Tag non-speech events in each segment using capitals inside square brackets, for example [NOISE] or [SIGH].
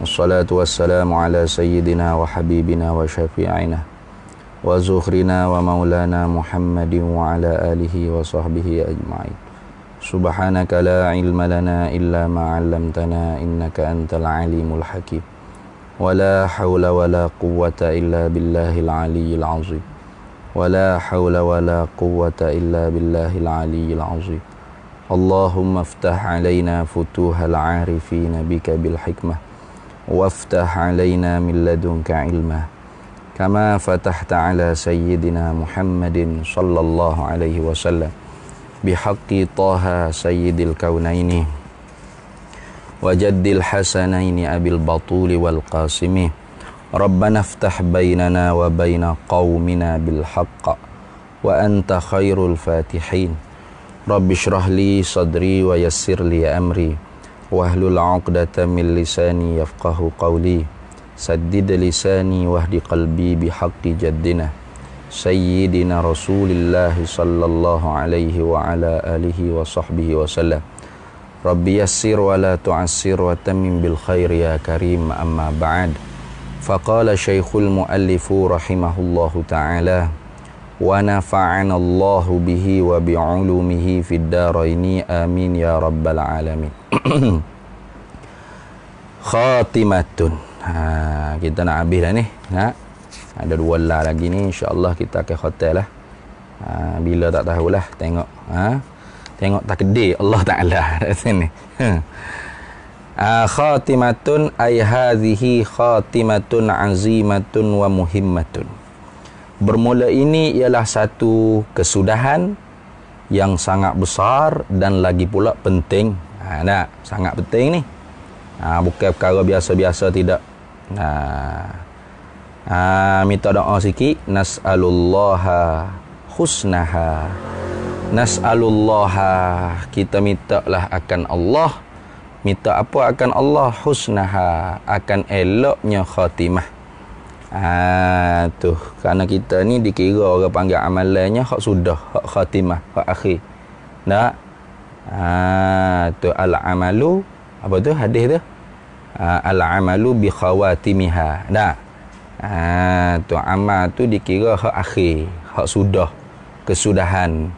والصلاة والسلام على سيدنا وحبيبنا وشفيعنا وزخرنا ومولانا محمد وعلى آله وصحبه أجمعين سبحانك لا علم لنا إلا ما علمتنا إنك أنت العليم الحكيم ولا حول ولا قوة إلا بالله العلي العظيم ولا حول ولا قوة إلا بالله العلي العظيم اللهم افتح علينا فتوح العارفين بك بالحكمه وافتح علينا من لدنك علما كما فتحت على سيدنا محمد صلى الله عليه وسلم بحق طه سيد الكونين وجد الحسنين أبي البطول والقاسم ربنا افتح بيننا وبين قومنا بالحق وأنت خير الفاتحين رب اشرح لي صدري ويسر لي أمري واهلل عقدة من لساني يفقه قولي سدد لساني واهد قلبي بحق جدنا سيدنا رسول الله صلى الله عليه وعلى آله وصحبه وسلم ربي يسر ولا تعسر وتمم بالخير يا كريم أما بعد فقال شيخ المؤلف رحمه الله تعالى wa nafa'ana Allahu bihi wa bi'ulumihi fid daraini amin ya rabbal alamin khatimatun ha kita nak habis dah ni ha ada dua la lagi ni insyaallah kita ke hotel lah ha, bila tak tahulah tengok ha tengok takdir Allah taala dekat [LAUGHS] sini ha khatimatun ay hadhihi khatimatun azimatun wa muhimmatun bermula ini ialah satu kesudahan yang sangat besar dan lagi pula penting. Ha, nak, sangat penting ni. Ha, bukan perkara biasa-biasa tidak. Ha. ha minta doa sikit nasallallaha husnaha. Nasallallaha kita minta lah akan Allah. Minta apa akan Allah husnaha akan eloknya khatimah. Ah tu kerana kita ni dikira orang panggil amalannya hak sudah, hak khatimah, hak akhir. Nak ah tu al amalu apa tu hadis tu? Ah, al amalu bi khawatimiha. Nah. Ah tu amal tu dikira hak akhir, hak sudah, kesudahan.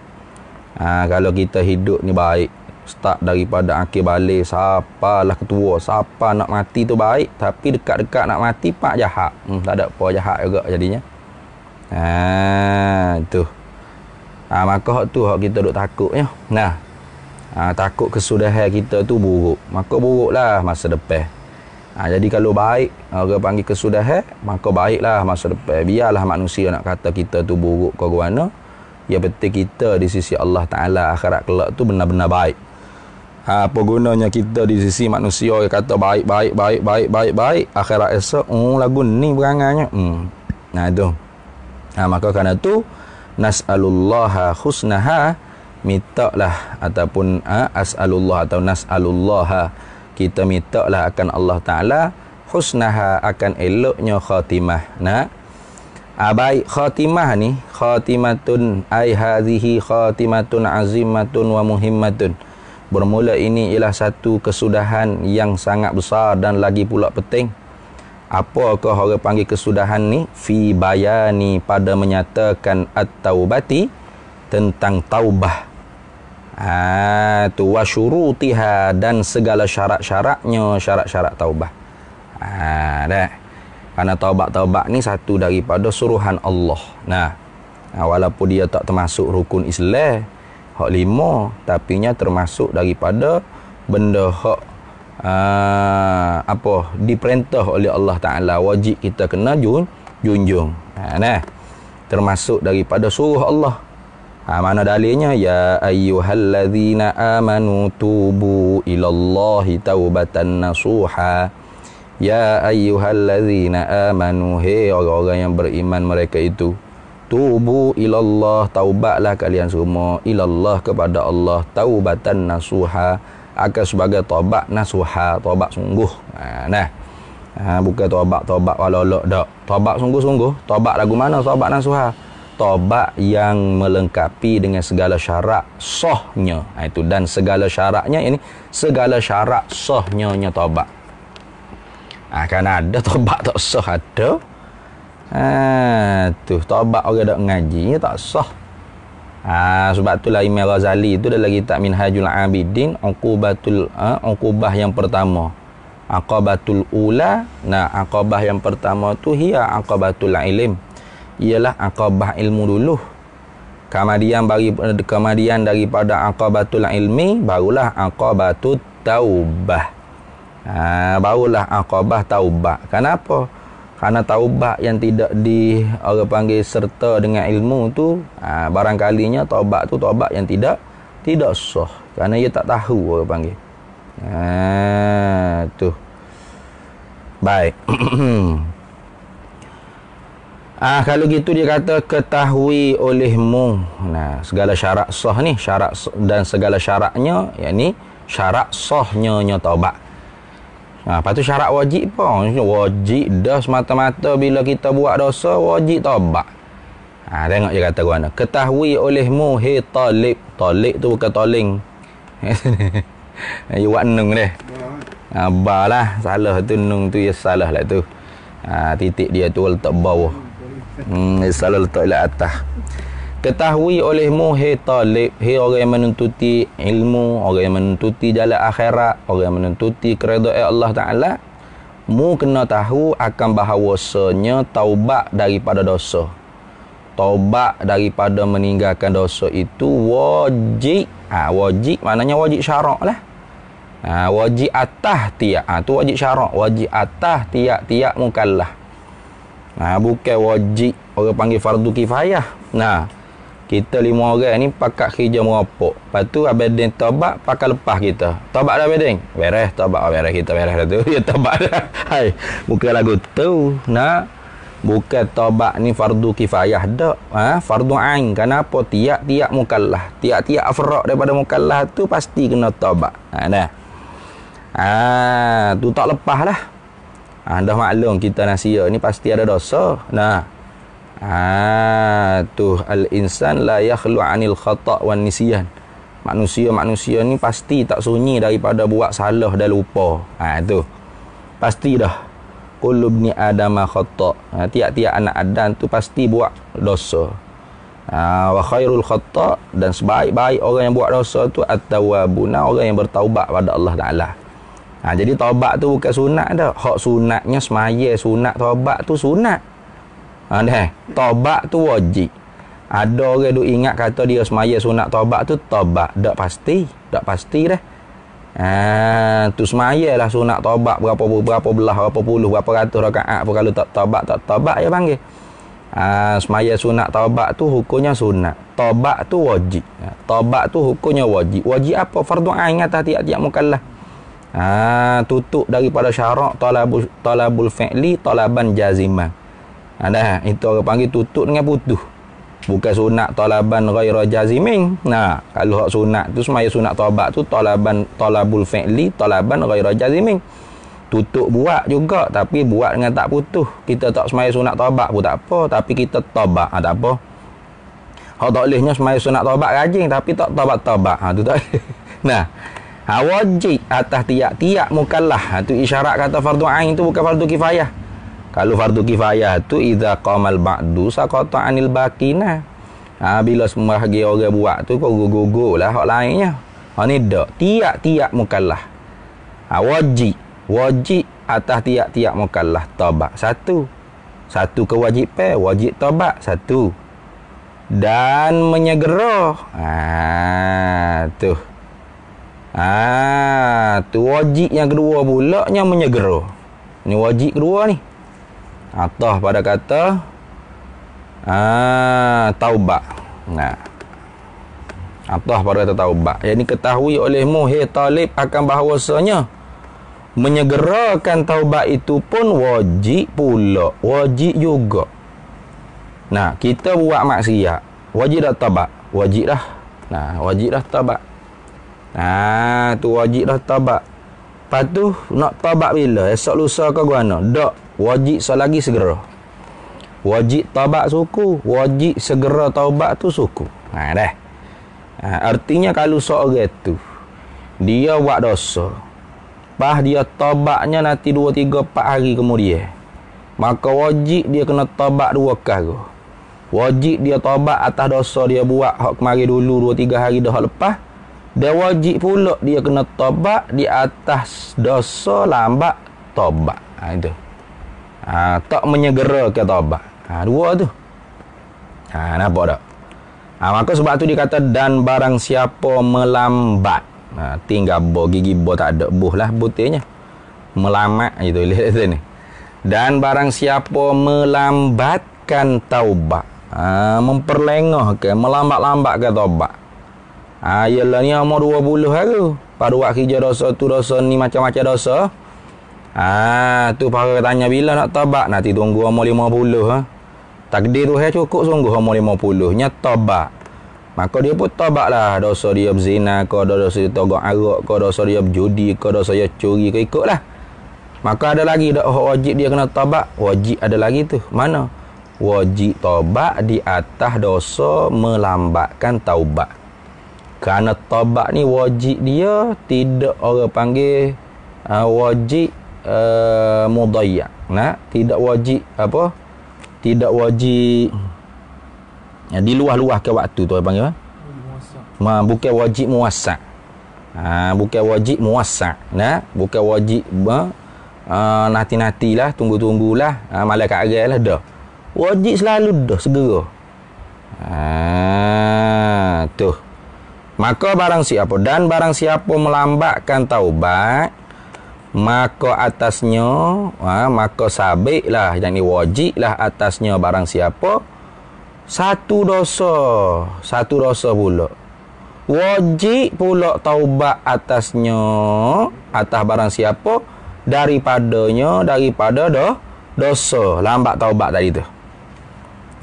Ah kalau kita hidup ni baik, start daripada akhir balik siapa lah ketua siapa nak mati tu baik tapi dekat-dekat nak mati pak jahat hmm, tak ada apa jahat juga jadinya ha tu ha, maka hak tu hak kita duk takut ya nah ha, takut kesudahan kita tu buruk maka buruklah masa depan ha, jadi kalau baik orang panggil kesudahan maka baiklah masa depan biarlah manusia nak kata kita tu buruk ke mana Ya penting kita di sisi Allah Ta'ala akhirat kelak tu benar-benar baik. Ha, apa gunanya kita di sisi manusia yang kata baik, baik, baik, baik, baik, baik. Akhirat esok, hmm, lagu ni berangannya. Hmm. Nah, itu. Ha, maka kerana tu nas'alullah husnaha lah ataupun ha, as'alullah atau nas'alullah kita lah akan Allah Ta'ala husnaha akan eloknya khatimah nah ha, baik khatimah ni khatimatun ai hadhihi khatimatun azimatun wa muhimmatun Bermula ini ialah satu kesudahan yang sangat besar dan lagi pula penting. Apakah orang panggil kesudahan ni? Fi bayani pada menyatakan at-taubati tentang taubah. Ah, tu wa dan segala syarat-syaratnya, syarat-syarat taubah. Ah, dah. Karena taubat-taubat ni satu daripada suruhan Allah. Nah, ha, walaupun dia tak termasuk rukun Islam, hak lima tapi nya termasuk daripada benda hak uh, apa diperintah oleh Allah Taala wajib kita kena jun, junjung. Ha nah. Termasuk daripada suruh Allah. Ha mana dalilnya ya ayyuhallazina amanu tubu ilallahi taubatan nasuha. Ya ayyuhallazina amanu hei orang-orang yang beriman mereka itu tubu ilallah taubatlah kalian semua ilallah kepada Allah taubatan nasuha akan sebagai taubat nasuha taubat sungguh ha, nah ha, bukan taubat taubat walolok dak taubat sungguh-sungguh taubat lagu mana taubat nasuha taubat yang melengkapi dengan segala syarat sahnya ha, itu dan segala syaratnya ini segala syarat sahnya nya taubat akan ada taubat tak sah ada Ha tu tobat orang dak ngaji tak sah. Ha sebab itulah Imam Ghazali tu dah lagi tak minhajul abidin uqubatul ha, uqubah yang pertama. Aqabatul ula nah aqabah yang pertama tu hiya aqabatul ilm. Ialah aqabah ilmu dulu. Kemudian bagi kemudian daripada aqabatul ilmi barulah aqabatut taubah. Ha barulah aqabah taubah. Kenapa? kerana taubat yang tidak di orang panggil serta dengan ilmu tu ha, barangkalinya taubat tu taubat yang tidak tidak sah Karena ia tak tahu orang panggil ha, tu baik [CLEARS THROAT] Ah kalau gitu dia kata ketahui olehmu. Nah, segala syarat sah ni, syarat dan segala syaratnya yakni syarat sahnya nya taubat. Ha, lepas tu syarat wajib pun. Wajib dah semata-mata bila kita buat dosa, wajib tobat. Ha, tengok je kata Quran. Ketahui olehmu, hei talib. Talib tu bukan toling. [LAUGHS] Ya buat nung deh. Abah lah. Salah tu nung tu, ya salah lah tu. Ha, titik dia tu letak bawah. Hmm, salah letak di atas. Ketahui olehmu, he talib, hei orang yang menuntuti ilmu, orang yang menuntuti jalan akhirat, orang yang menuntuti keredoan Allah Ta'ala, mu kena tahu akan bahawasanya taubat daripada dosa. Taubat daripada meninggalkan dosa itu wajib. Ha, wajib, maknanya wajib syarak lah. Ha, wajib atah tiak. Ha, tu wajib syarak. Wajib atah tiak-tiak mukallah. Ha, bukan wajib orang panggil fardu kifayah. Nah, ha kita lima orang ni pakat kerja merapok. Lepas tu Abang Deng tobat pakat lepas kita. Tobat dah Abang Deng? Beres, tobat. Oh, beres kita, beres dah tu. [LAUGHS] Dia tobat dah. Hai, bukan lagu tu. Nak, bukan tobat ni fardu kifayah dah. Ha? Fardu ain. Kenapa? Tiap-tiap mukallah. Tiap-tiap afrak daripada mukallah tu pasti kena tobat. Ha, dah. Ha, tu tak lepas lah. Ha, dah maklum kita nasia ni pasti ada dosa. Nah, Ah tuh al insan la yakhlu anil khata wan nisyan. Manusia-manusia ni pasti tak sunyi daripada buat salah dan lupa. Ah tu. Pasti dah. Kulub ni adama khata. Ha, tiap-tiap anak Adam tu pasti buat dosa. Ha, wa khairul khata dan sebaik-baik orang yang buat dosa tu at-tawabuna orang yang bertaubat pada Allah Taala. Ha, jadi taubat tu bukan sunat dah. Hak sunatnya semaya sunat taubat tu sunat. Ha dah. Eh? Tobat tu wajib. Ada orang duk ingat kata dia semaya sunat tobat tu tobat. Tak pasti. Tak pasti dah. Ha, tu semaya lah sunat tobat berapa berapa belah, berapa puluh, berapa ratus rakaat pun kalau tak tobat, tak tobat ya panggil. Ha, semaya sunat tobat tu hukumnya sunat. Tobat tu wajib. Ha, tobat tu hukumnya wajib. Wajib apa? Fardu ain atas tiap-tiap mukallaf. Ha, tutup daripada syarak talabul, talabul fi'li talaban jaziman. Ada ha, itu orang panggil tutup dengan putuh. Bukan sunat talaban ghairu jazimin. Nah, kalau hak sunat tu semaya sunat taubat tu talaban talabul fi'li talaban ghairu jazimin. Tutup buat juga tapi buat dengan tak putuh. Kita tak semaya sunat taubat pun tak apa tapi kita taubat ha, tak apa. Hak tak bolehnya semaya sunat taubat rajin tapi tak taubat taubat. Ha tu tak. [LAUGHS] nah, ha, wajib atas tiak tiap mukallah. Ha, isyarat kata fardu ain tu bukan fardu kifayah. Kalau fardu kifayah tu idza qamal ba'du saqata anil baqina. Ha, bila semua bagi orang buat tu kau gugur lah hak lainnya. Ha ni dak tiak tiap mukallah. Ha, wajib wajib atas tiak tiak mukallah tobat satu. Satu kewajipan wajib tobat satu. Dan menyegera. Ha tu. Ha tu wajib yang kedua pula nya menyegera. Ni wajib kedua ni. Atah pada kata ah taubat. Nah. Atah pada kata taubat. Yang ini ketahui olehmu hai hey, talib akan bahawasanya menyegerakan taubat itu pun wajib pula. Wajib juga. Nah, kita buat maksiat. Wajib dah taubat. Wajib dah. Nah, wajib dah taubat. Nah, tu wajib dah taubat. Lepas tu, nak taubat bila? Esok lusa ke guana? Tak. Wajib solat lagi segera. Wajib taubat suku, wajib segera taubat tu suku. Ha dah. Ha, artinya kalau seorang tu dia buat dosa. Pas dia taubatnya nanti 2 3 4 hari kemudian. Maka wajib dia kena taubat dua kali. Wajib dia taubat atas dosa dia buat hak kemarin dulu 2 3 hari dah lepas. Dia wajib pula dia kena taubat di atas dosa lambat taubat. Ha itu ha, tak menyegerakan taubat. Ha, dua tu. Ha, nampak tak? Ha, maka sebab tu dikata dan barang siapa melambat. Ha, tinggal bo gigi bo tak ada buh lah butirnya. Melamat gitu. Lihat, [LAUGHS] lihat sini. Dan barang siapa melambatkan taubat. Ha, memperlengah ke melambat-lambat ke taubat. Ha, yalah ni umur 20 hari. Pada waktu kerja dosa tu dosa ni macam-macam dosa. Ah tu para tanya bila nak tobat nanti tunggu umur 50 ha. Takdir tu hanya cukup sungguh umur 50 nya tobat. Maka dia pun tobat lah dosa dia berzina ke dosa dia togok arak kau dosa dia berjudi kau dosa dia curi ke ikutlah. Maka ada lagi dak wajib dia kena tobat. Wajib ada lagi tu. Mana? Wajib tobat di atas dosa melambatkan taubat. Karena tobat ni wajib dia tidak orang panggil uh, wajib uh, mudayya nah tidak wajib apa tidak wajib ya di luah-luah ke waktu tu panggil ah ma bukan wajib muassa ha, bukan wajib muassa nah bukan wajib ha, uh, nati-natilah tunggu-tunggulah ha, uh, malam lah dah wajib selalu dah segera ha, tu maka barang siapa dan barang siapa melambatkan taubat maka atasnya ha, maka sabik lah yang ni wajib lah atasnya barang siapa satu dosa satu dosa pula Wajik pula taubat atasnya atas barang siapa daripadanya daripada do dosa lambat taubat tadi tu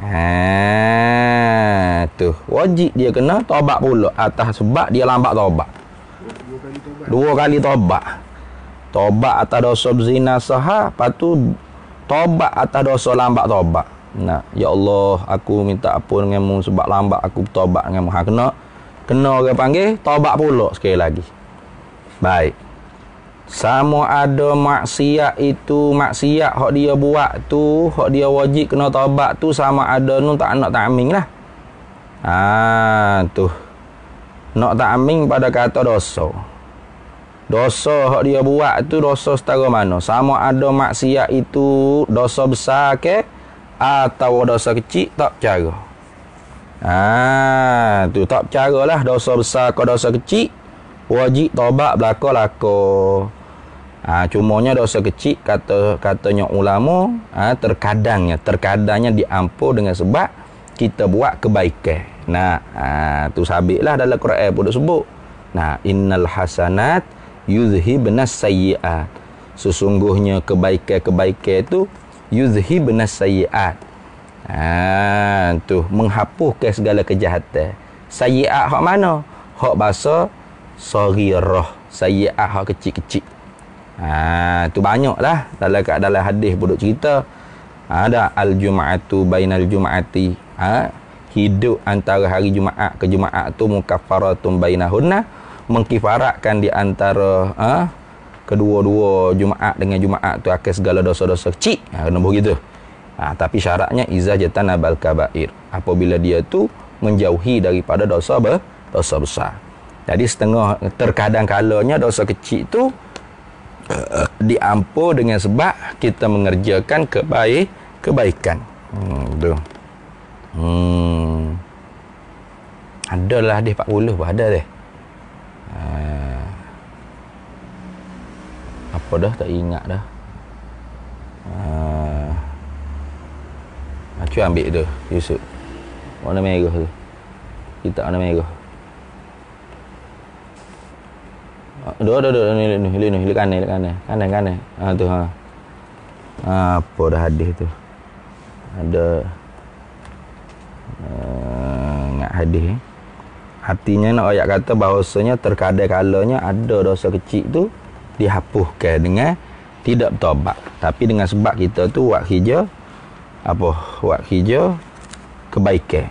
ha tu wajik dia kena taubat pula atas sebab dia lambat taubat dua kali taubat, dua kali taubat tobat atas dosa berzina sah lepas tu tobat atas dosa lambat tobat nah ya Allah aku minta ampun dengan sebab lambat aku tobat dengan mu ha kena kena orang panggil tobat pula sekali lagi baik sama ada maksiat itu maksiat hak dia buat tu hak dia wajib kena tobat tu sama ada nun tak nak takmin lah ah tu nak takmin pada kata dosa Dosa hak dia buat tu dosa setara mana? Sama ada maksiat itu dosa besar ke atau dosa kecil tak cara. Ah, ha, tu tak cara lah dosa besar ke dosa kecil wajib tobat belaka laka. Ah, ha, cumanya dosa kecil kata katanya ulama, ah terkadangnya terkadangnya diampu dengan sebab kita buat kebaikan. Nah, ah ha, tu sabitlah dalam Quran pun sebut. Nah, innal hasanat yuzhibnas sayyiat. Sesungguhnya kebaikan-kebaikan itu yuzhibnas sayyiat. Ha tu menghapuskan segala kejahatan. Sayyiat hak mana? Hak bahasa sagirah. Sayyiat hak kecil-kecil. Ha tu banyaklah dalam kat dalam hadis bodoh cerita. Ha, ada al jumaatu bainal jumaati. Ha hidup antara hari Jumaat ke Jumaat tu mukaffaratun bainahunna Mengkifarakan di antara uh, kedua-dua Jumaat dengan Jumaat tu akan segala dosa-dosa kecil. Ha, kena begitu. Ha, tapi syaratnya izah jatana bal kabair. Apabila dia tu menjauhi daripada dosa apa? Dosa besar. Jadi setengah terkadang kalanya dosa kecil tu uh, eh, eh, diampu dengan sebab kita mengerjakan kebaik kebaikan. Hmm, tu. Hmm. Adalah dia 40 pun ada dia. Ah. apa dah tak ingat dah ah. Cuma ambil tu Yusuf warna merah tu kita warna merah Dua, dua, dua, ni, ni, ni, ni, ni, kanan, kanan, kanan, kanan, ah, tu, ha. ha apa dah hadis tu? Ada, uh, ngak hadis, eh. Artinya nak ayat kata bahawasanya terkadang-kadangnya ada dosa kecil tu dihapuskan dengan tidak bertobat. Tapi dengan sebab kita tu buat kerja apa? Buat kerja kebaikan.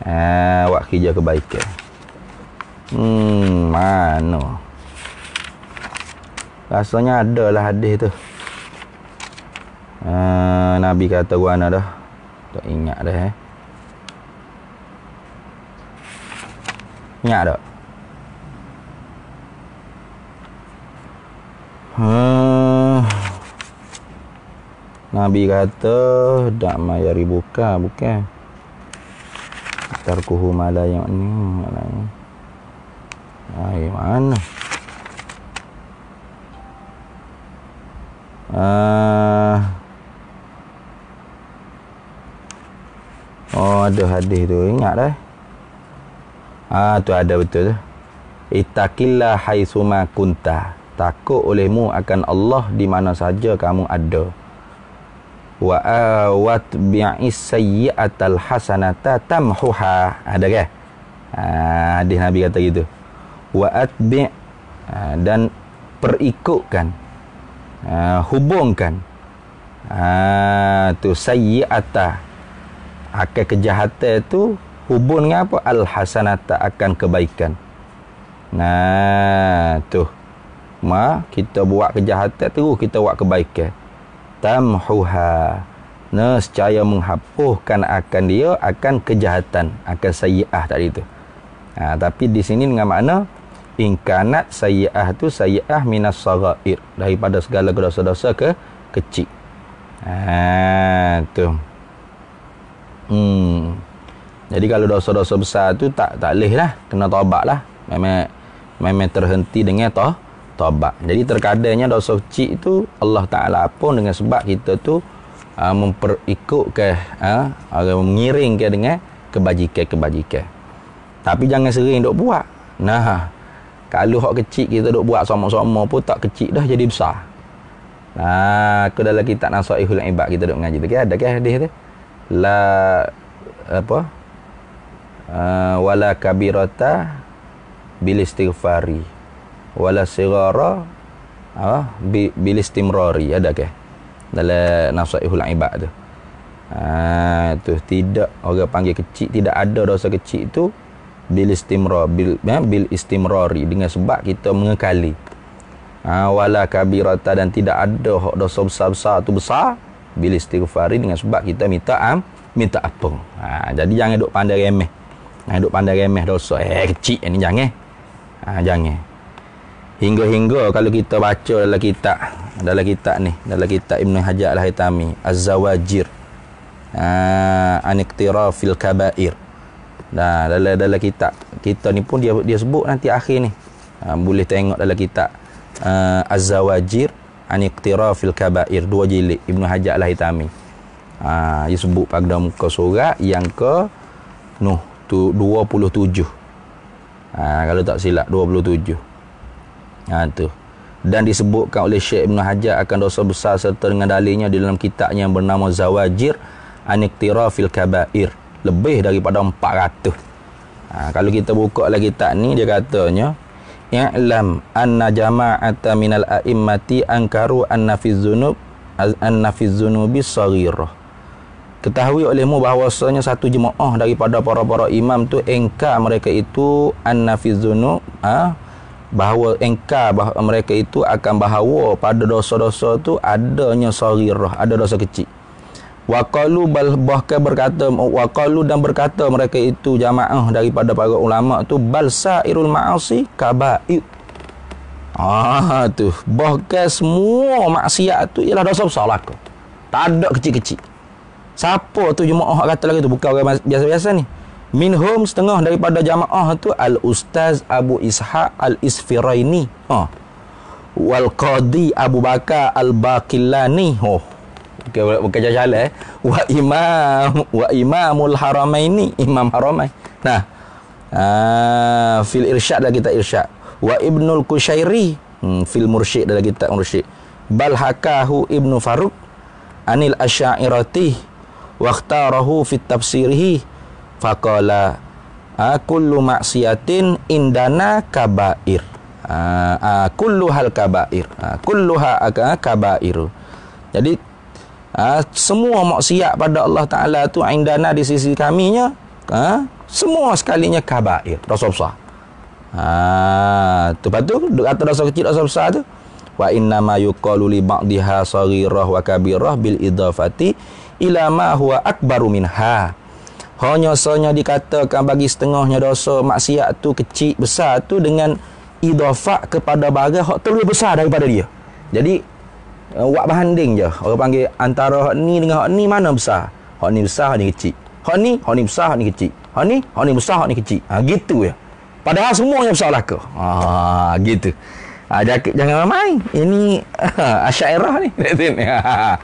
Ah, eh, buat kerja kebaikan. Hmm, mana? Rasanya adalah hadis tu. Uh, Nabi kata gua ana dah. Tak ingat dah eh. Nyak tak? Nabi kata tak mayari buka bukan. Tarkuhu mala yang ni mana ni? Ah, Ai mana? Ah. Oh ada hadis tu ingat dah. Ah ha, tu ada betul tu. Itaqillah haitsuma kunta. Takut olehmu akan Allah di mana saja kamu ada. Wa awat bi'is sayyi'atal hasanata tamhuha. Ada ke? Ah hadis Nabi kata gitu. Wa atbi ha, dan perikukkan Ha, hubungkan. Ah ha, tu sayyi'ata. Akan kejahatan tu Hubun dengan apa? Al-hasanata akan kebaikan. Nah, tu. Ma, kita buat kejahatan tu kita buat kebaikan. Tamhuha. Nah, secara menghapuskan akan dia akan kejahatan, akan sayiah tadi tu. Ha, tapi di sini dengan makna ingkanat sayiah tu sayiah minas sagair daripada segala dosa-dosa ke kecil. Ah, ha, tu. Hmm. Jadi kalau dosa-dosa besar tu tak tak leh lah, kena taubat lah. Memang memang terhenti dengan toh taubat. Jadi terkadangnya dosa kecil tu Allah Taala pun dengan sebab kita tu uh, ah, memperikut ke ah, uh, mengiring ke dengan kebajikan-kebajikan. Tapi jangan sering duk buat. Nah, kalau hak kecil kita duk buat sama-sama pun tak kecil dah jadi besar. Nah, aku dalam kitab Nasaihul Ibad kita duk mengaji lagi ada ke hadis tu? La apa? Ah, wala kabirata bil istighfari wala sigara ah bi, bil istimrari ada ke dalam nasaihul ibad tu ah tu tidak orang panggil kecil tidak ada dosa kecil tu bil istimra bil ya, bil istimrari dengan sebab kita mengekali ah wala kabirata dan tidak ada hak dosa besar-besar tu besar bil istighfari dengan sebab kita minta am minta apa ah, ha, jadi jangan duk pandai remeh Ha, duk pandai remeh dosa. Eh, kecil ni jangan. Eh. Ha, jangan. Eh. Hingga-hingga kalau kita baca dalam kitab. Dalam kitab ni. Dalam kitab Ibn Hajar Al-Haytami. Az-Zawajir. Ha, ah, Aniktirafil Kabair. Nah, dalam dalam kitab kita ni pun dia dia sebut nanti akhir ni. Ha, boleh tengok dalam kitab uh, Az-Zawajir an Iqtirafil Kabair dua jilid Ibn Hajar Al-Haytami. Ha, dia sebut pada muka surat yang ke Nuh tu 27. Ha, kalau tak silap 27. Ha tu. Dan disebutkan oleh Syekh Ibn Hajar akan dosa besar serta dengan dalilnya di dalam kitabnya yang bernama Zawajir fil Kabair. Lebih daripada 400. Ha, kalau kita buka lagi kitab ni dia katanya Ya'lam anna jama'ata minal a'immati ankaru anna fi zunub anna fi zunubi ketahui olehmu bahwasanya satu jemaah daripada para-para imam tu engka mereka itu annafizunu ha? bahawa engka bah mereka itu akan bahawa pada dosa-dosa tu adanya sarirah ada dosa kecil waqalu bal bahkan berkata waqalu dan berkata mereka itu jamaah daripada para ulama tu bal sairul ma'asi kaba'i ah ha, tu bahkan semua maksiat tu ialah dosa besar lah tak ada kecil-kecil Siapa tu jemaah kata lagi tu Bukan orang biasa-biasa ni Minhum setengah daripada jemaah tu Al-Ustaz Abu Ishaq Al-Isfiraini ha. Wal-Qadi Abu Bakar Al-Baqillani oh. Okay, bukan jajal eh Wa imam Wa imamul haramaini Imam haramai Nah ah, Fil irsyad dah kita irsyad Wa ibnul kushairi hmm, Fil mursyid dah kita mursyid Bal hakahu ibnu Faruk Anil asyairatih waqtarahu fit tafsirihi faqala ha, kullu ma'siyatin indana kabair ha, ha, hal kabair ha, kullu ha, kabair jadi semua maksiat pada Allah Ta'ala tu indana di sisi kaminya ha, semua sekalinya kabair rasul besar ha, tu patu kata rasul kecil rasul besar tu wa inna ma yuqalu li ba'diha sagirah wa kabirah bil idafati ila ma huwa akbaru minha hanya sonya dikatakan bagi setengahnya dosa maksiat tu kecil besar tu dengan idhafah kepada barang hak terlalu besar daripada dia jadi eh, wak banding je orang panggil antara hak ni dengan hak ni mana besar hak ni besar hak ni kecil hak ni hak ni besar hak ni kecil hak ni hak ni besar hak ni kecil ha, gitu ya padahal semuanya besar lah ke ha, gitu Ha, ah, jangan, jangan ramai. Ini uh, [LAUGHS] asyairah ni. ha,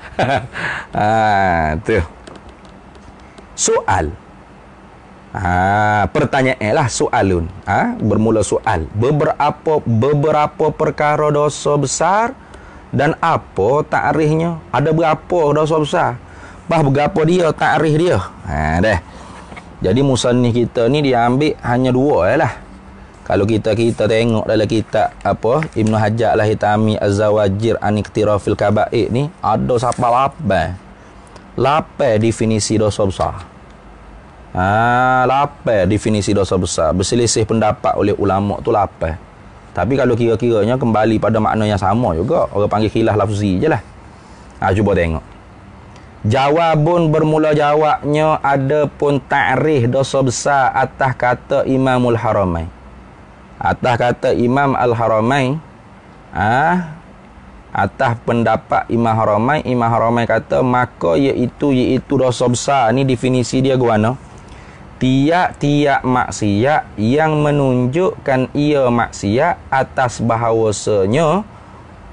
[LAUGHS] [LAUGHS] tu. Soal. Ha, pertanyaan eh lah soalun. Ha, bermula soal. Beberapa beberapa perkara dosa besar dan apa takrihnya? Ada berapa dosa besar? Bah berapa dia takrih dia? Ha, deh. Jadi musanih kita ni diambil hanya dua eh, lah kalau kita kita tengok dalam kitab apa Ibnu Hajar lah hitami azawajir an iktirafil kaba'ik ni ada siapa lapa lapa definisi dosa besar ha lapa definisi dosa besar berselisih pendapat oleh ulama tu lapa tapi kalau kira-kiranya kembali pada makna yang sama juga orang panggil khilaf lafzi je lah ha, cuba tengok Jawabun bermula jawabnya ada pun ta'rih dosa besar atas kata Imamul Haramai. Atas kata Imam Al-Haramai ah ha? atas pendapat Imam Haramai, Imam Haramai kata maka iaitu iaitu dosa besar. Ni definisi dia guana. Tiak tiak maksiat yang menunjukkan ia maksiat atas bahawasanya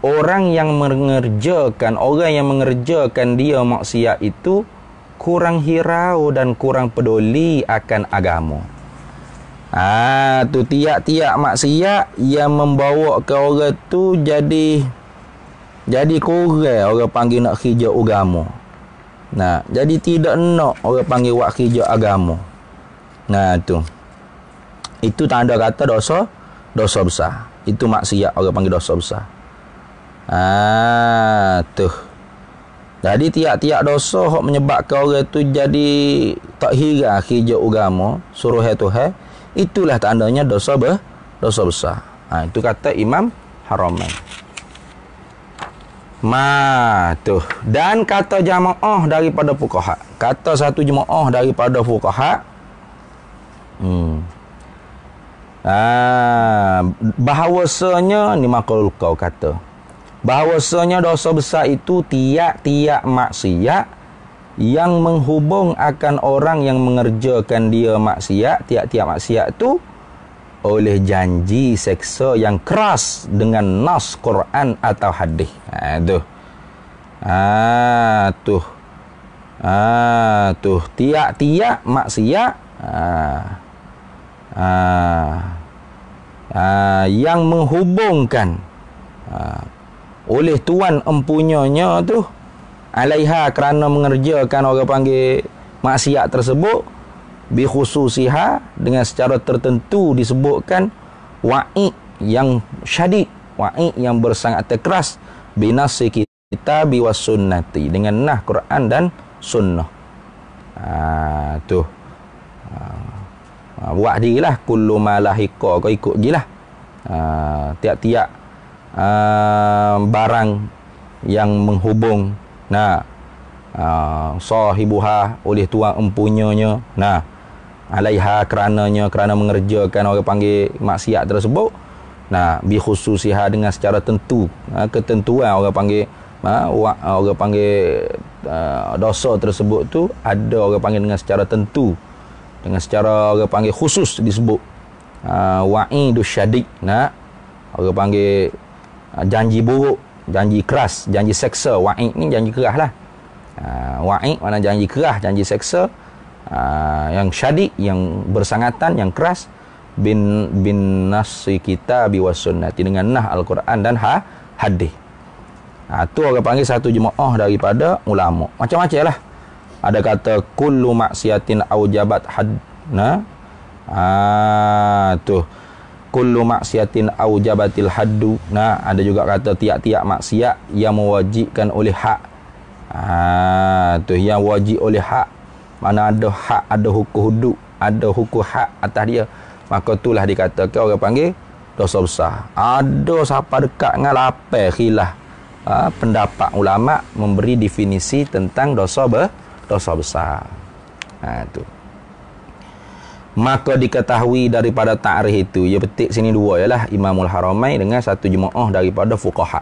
orang yang mengerjakan orang yang mengerjakan dia maksiat itu kurang hirau dan kurang peduli akan agama. Ah tu tiak-tiak maksiat yang membawa ke orang tu jadi jadi kurang orang panggil nak kerja agama. Nah, jadi tidak nak orang panggil buat kerja agama. Nah tu. Itu tanda kata dosa dosa besar. Itu maksiat orang panggil dosa besar. Ah tu. Jadi tiak tiak dosa hok menyebabkan orang tu jadi tak hira kerja agama, suruh hai tu hai itulah tandanya dosa be, dosa besar. Ha, itu kata Imam Haraman. Ma tu dan kata jamaah daripada fuqaha. Kata satu jamaah daripada fuqaha. Hmm. Ah, bahawasanya ni makhluk kau kata. Bahawasanya dosa besar itu tiak-tiak maksiat yang menghubung akan orang yang mengerjakan dia maksiat tiap-tiap maksiat tu oleh janji seksa yang keras dengan nas Quran atau hadis. Aduh, ha, ah Ha tu. Ha tu tiap-tiap maksiat ha. ha. Ha yang menghubungkan ha. oleh tuan empunyanya tu alaiha kerana mengerjakan orang panggil maksiat tersebut bi khususiha dengan secara tertentu disebutkan wa'i' yang syadid wa'i' yang bersangat keras binasi kita bi wasunnati dengan nah Quran dan sunnah ha, tu ha, buat dirilah kullu malahika kau ikut je lah ha, tiap-tiap ha, barang yang menghubung nah uh, sahibuha oleh tuan empunyanya nah alaiha kerananya kerana mengerjakan orang panggil maksiat tersebut nah bi khususiha dengan secara tentu ha, ketentuan orang panggil ha, orang panggil uh, dosa tersebut tu ada orang panggil dengan secara tentu dengan secara orang panggil khusus disebut uh, wa'idu syadid nah orang panggil uh, janji buruk janji keras janji seksa wa'id ni janji keras lah uh, ah, wa'id mana janji keras janji seksa uh, yang syadid yang bersangatan yang keras bin bin nasi kita bi wasunnati dengan nah al-Quran dan ha hadis ha, tu orang panggil satu jemaah daripada ulama macam-macam lah ada kata kullu maksiatin aujabat hadna, nah tu kullu maksiatin au jabatil haddu nah ada juga kata tiap-tiap maksiat yang mewajibkan oleh hak ah tu yang wajib oleh hak mana ada hak ada hukum hudud ada hukum hak atas dia maka itulah dikatakan orang panggil dosa besar ada siapa dekat dengan lapar khilah ah, ha, pendapat ulama memberi definisi tentang dosa ber, dosa besar ha, tu maka diketahui daripada ta'rif itu ia petik sini dua ialah imamul haramai dengan satu jemaah daripada fuqaha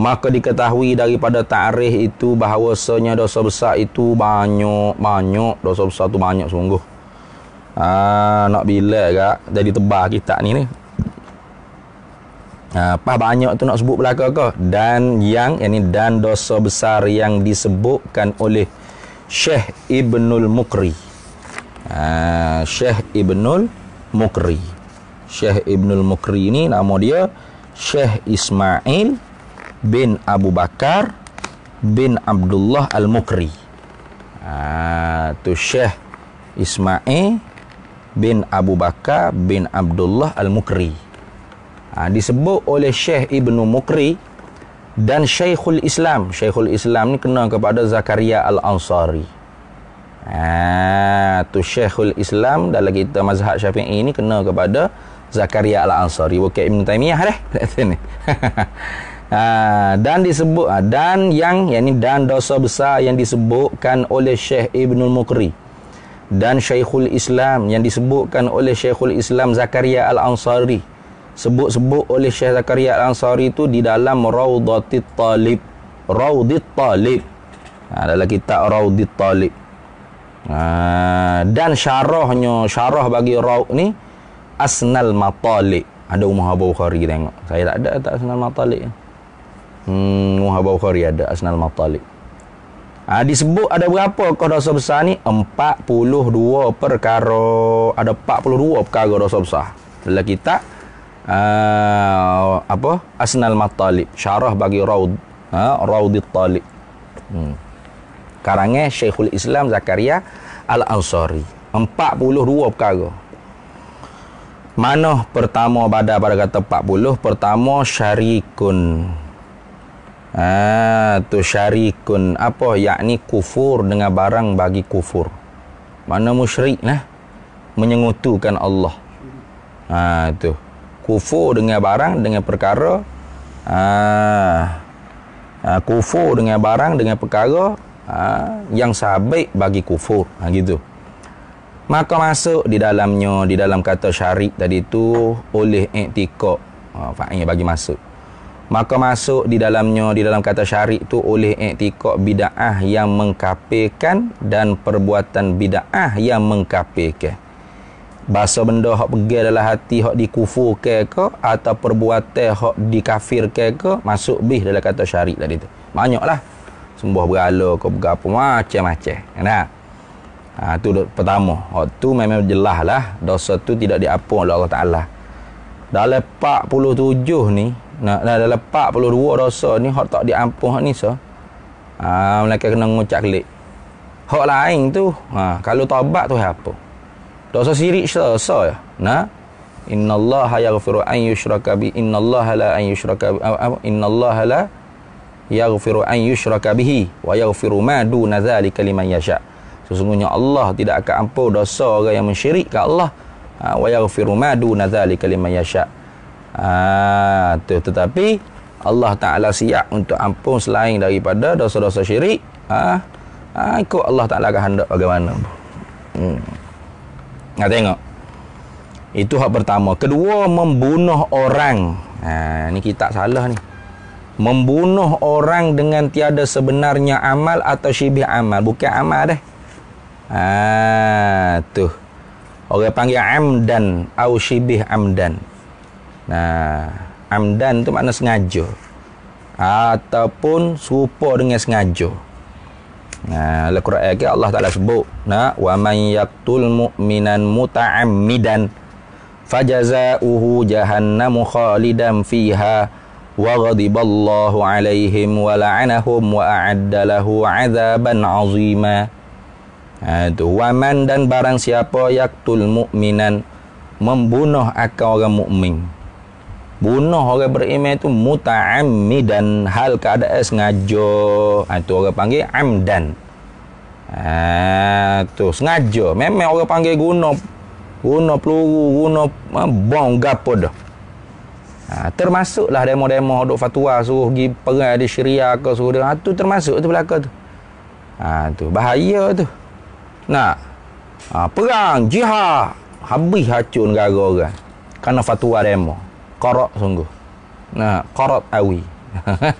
maka diketahui daripada ta'rif itu bahawasanya dosa besar itu banyak banyak dosa besar itu banyak sungguh ah nak bila kak? jadi tebal kita ni ni apa ha, banyak tu nak sebut belaka ke dan yang yakni dan dosa besar yang disebutkan oleh Syekh Ibnul Mukri uh, ah, Syekh Ibnul Mukri Syekh Ibnul Mukri ni nama dia Syekh Ismail bin Abu Bakar bin Abdullah Al-Mukri Itu ah, uh, Syekh Ismail bin Abu Bakar bin Abdullah Al-Mukri uh, Disebut oleh Syekh Ibnul Mukri dan Syekhul Islam Syekhul Islam ni kena kepada Zakaria Al-Ansari Ah, tu Syekhul Islam dalam kita mazhab Syafi'i ni kena kepada Zakaria Al-Ansari wakil Ibn Taymiyah dah. [LAUGHS] ni. [LAUGHS] Ha, dan disebut ha, dan yang yakni dan dosa besar yang disebutkan oleh Syekh Ibn Mukri dan Syekhul Islam yang disebutkan oleh Syekhul Islam Zakaria Al-Ansari sebut-sebut oleh Syekh Zakaria Al-Ansari itu di dalam Raudhatit Talib Raudhit Talib ha, dalam kitab Raudhit Talib Ha, dan syarahnya syarah bagi rauk ni asnal matalik ada umah abu bukhari tengok saya tak ada tak asnal matalik hmm umah abu bukhari ada asnal matalik ha, ah, disebut ada berapa kau dosa besar ni 42 perkara ada 42 perkara dosa besar dalam kita uh, ah, apa asnal matalik syarah bagi raud ha raudit talib hmm karangan Syekhul Islam Zakaria Al-Ansari 42 perkara mana pertama pada pada kata puluh pertama syarikun ah tu syarikun apa yakni kufur dengan barang bagi kufur mana musyrik lah menyengutukan Allah ah tu kufur dengan barang dengan perkara ah kufur dengan barang dengan perkara ha, yang sabit bagi kufur ha, gitu maka masuk di dalamnya di dalam kata syarik tadi tu oleh iktikad ha, fa'il bagi masuk maka masuk di dalamnya di dalam kata syarik tu oleh iktikad bid'ah yang mengkapekan dan perbuatan bid'ah yang mengkapekan bahasa benda hak pegal dalam hati hak dikufurkan ke atau perbuatan hak dikafirkan ke masuk bih dalam kata syarik tadi tu banyaklah sembah berhala ke berapa macam-macam nah ha, tu pertama waktu oh, memang jelas lah dosa tu tidak diampun oleh Allah Ta'ala dalam 47 ni nah, nah dalam 42 dosa ni hak tak diampun hak ni so ha, mereka kena mengucap kelik hak lain tu ha, kalau tobat tu apa dosa sirik so, so ya nah Inna Allah ya ghafiru an yushraka bi inna Allah la an yushraka bi inna Allah la yaghfiru an yushraka bihi wa yaghfiru ma duna dzalika liman yasha. Sesungguhnya Allah tidak akan ampun dosa orang yang mensyirikkan Allah. Ha, wa yaghfiru ma duna dzalika liman yasha. Ha, tetapi Allah Taala siap untuk ampun selain daripada dosa-dosa syirik. Ah, ha, ha, ikut Allah Taala kehendak bagaimana. Hmm. Nah, tengok. Itu hak pertama. Kedua membunuh orang. Ha, ini kita salah ni membunuh orang dengan tiada sebenarnya amal atau syibih amal bukan amal deh ah ha, tu orang panggil amdan au syibih amdan nah amdan tu makna sengaja ataupun serupa dengan sengaja nah al-Quran ayat Allah Taala sebut nah wa man yaktul mu'minan muta'ammidan fajaza'uhu jahannam khalidan fiha وغضب الله عليهم ولعنهم وأعد له عذابا عظيما Waman ha, dan barang siapa yaktul mu'minan Membunuh akan orang mu'min Bunuh orang beriman itu Muta'amidan Hal keadaan eh, sengaja ha, Itu orang panggil amdan ha, Itu sengaja Memang orang panggil guna Guna peluru Guna bom Gapa dah Ha, termasuklah demo-demo duk fatwa suruh pergi perang di syria ke suruh dia. Ha, tu termasuk tu belaka tu. Ha, tu bahaya tu. Nak. Ha, perang, jihad. Habis hancur negara orang. Kerana fatwa demo. Korok sungguh. Nah, korot awi. [LAUGHS]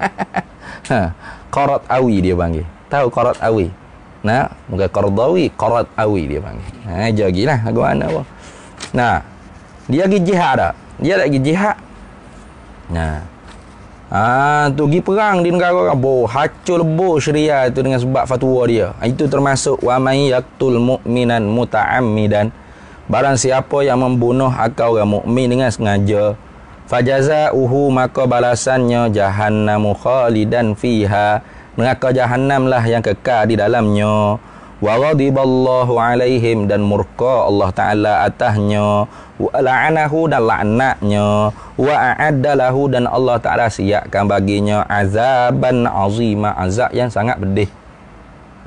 Ha, korot awi dia panggil. Tahu korot awi? Nah, muka kordawi, korot awi dia panggil. Ha, jagilah. Aku mana apa? Nah, dia pergi jihad tak? Dia tak pergi jihad. Nah. Ah, tu pergi perang di negara orang boh, hancur lebur syria tu dengan sebab fatwa dia. Ah, itu termasuk wa may yaqtul mu'minan muta'ammidan. Barang siapa yang membunuh akal orang mukmin dengan sengaja, fajaza uhu maka balasannya jahannam khalidan fiha. Neraka jahannam lah yang kekal di dalamnya. Wa ghadiballahu alaihim dan murka Allah Taala atahnya la'anahu dan la'naknya wa dan Allah Ta'ala siapkan baginya azaban azima azab yang sangat pedih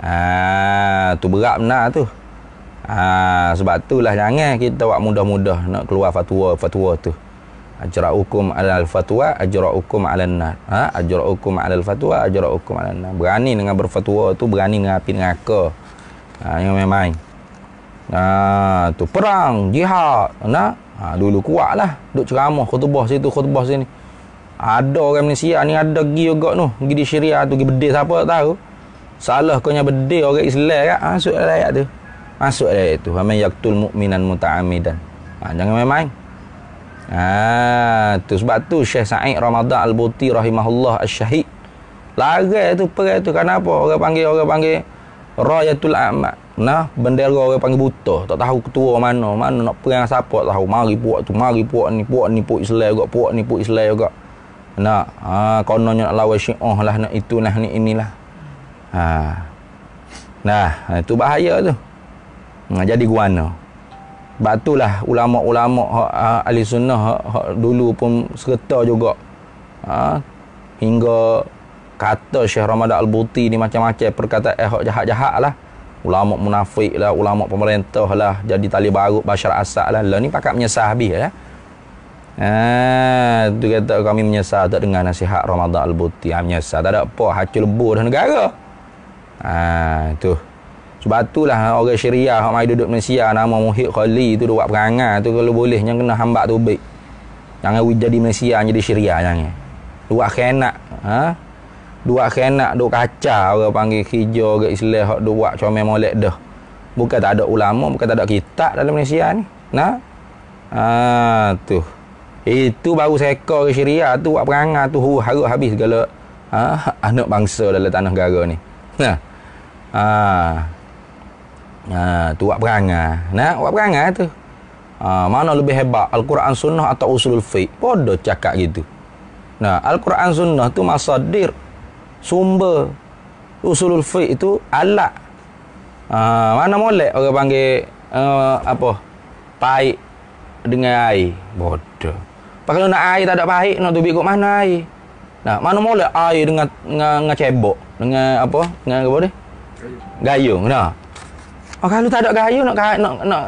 Ah, tu berat benar tu Ah, sebab lah jangan kita buat mudah-mudah nak keluar fatwa-fatwa tu ajra hukum alal fatwa ajra hukum alal nar ha? ajra hukum alal fatwa ajra hukum alal nar berani dengan berfatwa tu berani dengan api neraka ha, yang main-main Nah, tu perang, jihad, nak. Ha, ah, dulu kuatlah duk ceramah khutbah situ, khutbah sini. Ada orang Malaysia ni ada gi juga tu, gi di Syria tu gi bedil siapa tak tahu. Salah kau nya bedil orang Islam kan? Masuk dalam ayat tu. Masuk dalam ayat tu. Amin yaqtul mu'minan muta'amidan. Ha, ah, jangan main-main. Ha, tu sebab tu Syekh Sa'id Ramadan Al-Buti rahimahullah asy-syahid. Larang tu perang tu kenapa? Orang panggil orang panggil Rayatul Ahmad Nah, bendera orang panggil buta Tak tahu ketua mana Mana nak perang siapa Tak tahu Mari puak tu Mari puak ni Puak ni puak Islam juga Puak ni puak Islam juga Nak ha, Kononnya nak lawan syiah lah Nak itu lah Ni inilah ha. Nah, ha, itu bahaya tu nah, ha, Jadi guana Sebab itulah Ulama-ulama ha, Ahli sunnah ha, ha, Dulu pun Serta juga ha, Hingga kata Syekh Ramadan Al-Buti ni macam-macam perkataan ehok jahat-jahat lah. Ulama munafik lah, ulama pemerintah lah, jadi tali barut Bashar Asad lah. Lah ni pakat menyesal habis lah. Ha, tu kata kami menyesal tak dengar nasihat Ramadan Al-Buti. Ha, menyesal. Tak ada apa, hacu lebur dah negara. Ha, tu. Sebab itulah ha, orang syariah yang duduk Malaysia nama Muhyid Khali tu buat perangai tu kalau boleh yang kena hambat tu baik. Jangan jadi Malaysia jadi syariah jangan. Luak khianat. Ha? dua khianat duk kacau orang panggil hijau ke Islam hak dua comel molek dah. Bukan tak ada ulama, bukan tak ada kitab dalam Malaysia ni. Nah. Ah tu. Itu baru seekor ke syariah tu buat perangai tu huruf habis segala ah, [LAUGHS] anak bangsa dalam tanah negara ni. Nah. Ah. Nah, tu buat perangai. Nah, buat perangai tu. Ah, mana lebih hebat Al-Quran Sunnah atau Usulul Fiqh? bodoh cakap gitu. Nah, Al-Quran Sunnah tu masa dir sumber usulul fiqh itu alat uh, ha, mana molek orang panggil uh, apa pahit dengan air bodoh Kalau nak air tak ada pahit nak tubik kok mana air nah mana molek air dengan dengan, dengan cebok dengan apa dengan apa ni gayung nah Oh, kalau tak ada gayung nak kait nak, nak,